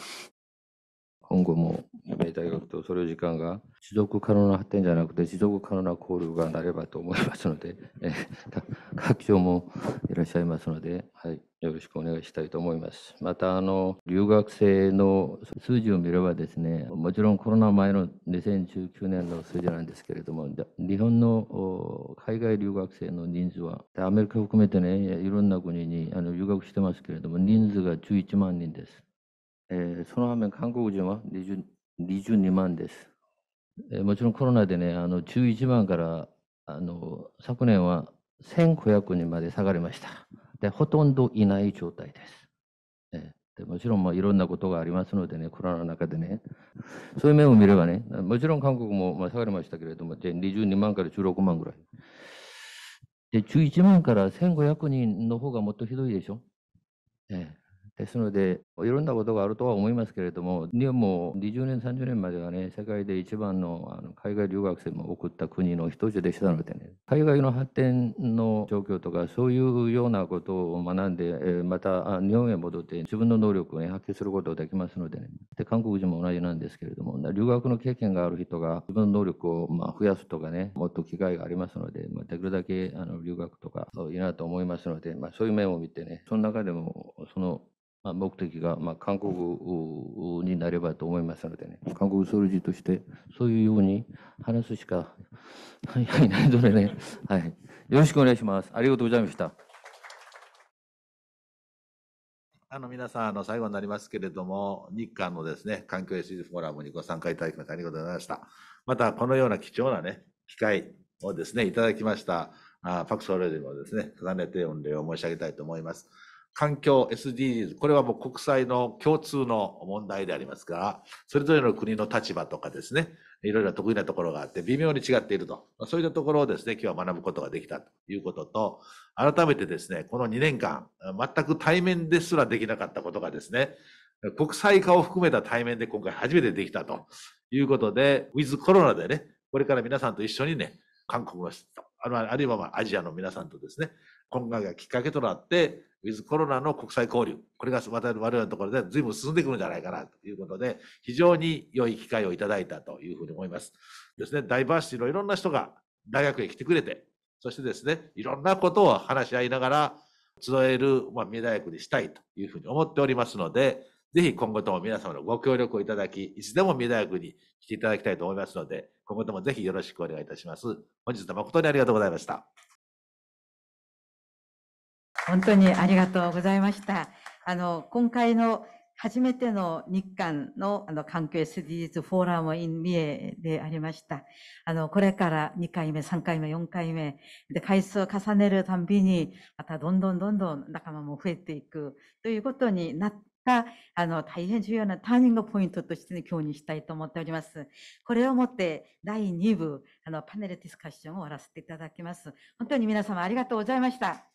今後も大学とそれを時間が持続可能な発展じゃなくて持続可能な交流がなればと思いますので、え各省もいらっしゃいますので、はい、よろしくお願いしたいと思います。また、あの、留学生の数字を見ればですね、もちろんコロナ前の2019年の数字なんですけれども、日本の海外留学生の人数は、アメリカ含めてね、いろんな国にあの留学してますけれども、人数が11万人です。えー、その反面、韓国人は 20, 22万です。もちろんコロナでね、あの11万からあの昨年は1500人まで下がりました。で、ほとんどいない状態です。え、でもちろん、まあ、いろんなことがありますのでね、コロナの中でね、そういう面を見ればね、もちろん韓国も、まあ、下がりましたけれども、22万から16万ぐらい。で、11万から1500人の方がもっとひどいでしょ。ええ、ですので、いろんなことがあるとは思いますけれども、日本も20年、30年まではね、世界で一番のあの海外留学生も送った国の一つでしたのでね、海外の発展の状況とか、そういうようなことを学んで、えー、また日本へ戻って自分の能力を、ね、発揮することができますので、ね、で、韓国人も同じなんですけれども、留学の経験がある人が自分の能力をまあ増やすとかね、もっと機会がありますので、まあ、できるだけあの留学とかいいなと思いますので、まあ、そういう面を見てね、その中でも、そのまあ、目的が、まあ、韓国になればと思いますのでね、韓国総理事として、そういうように話すしか、はいはい、ないのでね、はい。よろしくお願いします。ありがとうございました。あの皆さん、あの最後になりますけれども、日韓のですね、環境 SDGs フォーラムにご参加いただきましてありがとうございました。また、このような貴重なね、機会をですね、いただきました、あパクソルにもですね、重ねて御礼を申し上げたいと思います。環境 SDGs、これはもう国際の共通の問題でありますから、それぞれの国の立場とかですね、いろいろ得意なところがあって、微妙に違っていると。そういったところをですね、今日は学ぶことができたということと、改めてですね、この2年間、全く対面ですらできなかったことがですね、国際化を含めた対面で今回初めてできたということで、ウィズコロナでね、これから皆さんと一緒にね、韓国のあるいはまあアジアの皆さんとですね、今回がきっかけとなって、ウィズコロナの国際交流、これが我々のところで随分進んでくるんじゃないかなということで、非常に良い機会をいただいたというふうに思います。ですね、ダイバーシティのいろんな人が大学へ来てくれて、そしてですね、いろんなことを話し合いながら集える、まあ、未大学にしたいというふうに思っておりますので、ぜひ今後とも皆様のご協力をいただき、いつでも三田役に来ていただきたいと思いますので、今後ともぜひよろしくお願いいたします。本日は誠にありがとうございました。本当にありがとうございました。あの、今回の初めての日韓のあの関係 SDGs フォーラム in 三重でありました。あの、これから2回目、3回目、4回目、で、回数を重ねるたんびに、またどんどんどんどん仲間も増えていくということになっが、あの、大変重要なターニングポイントとして、ね、今日にしたいと思っております。これをもって、第2部、あの、パネルディスカッションを終わらせていただきます。本当に皆様ありがとうございました。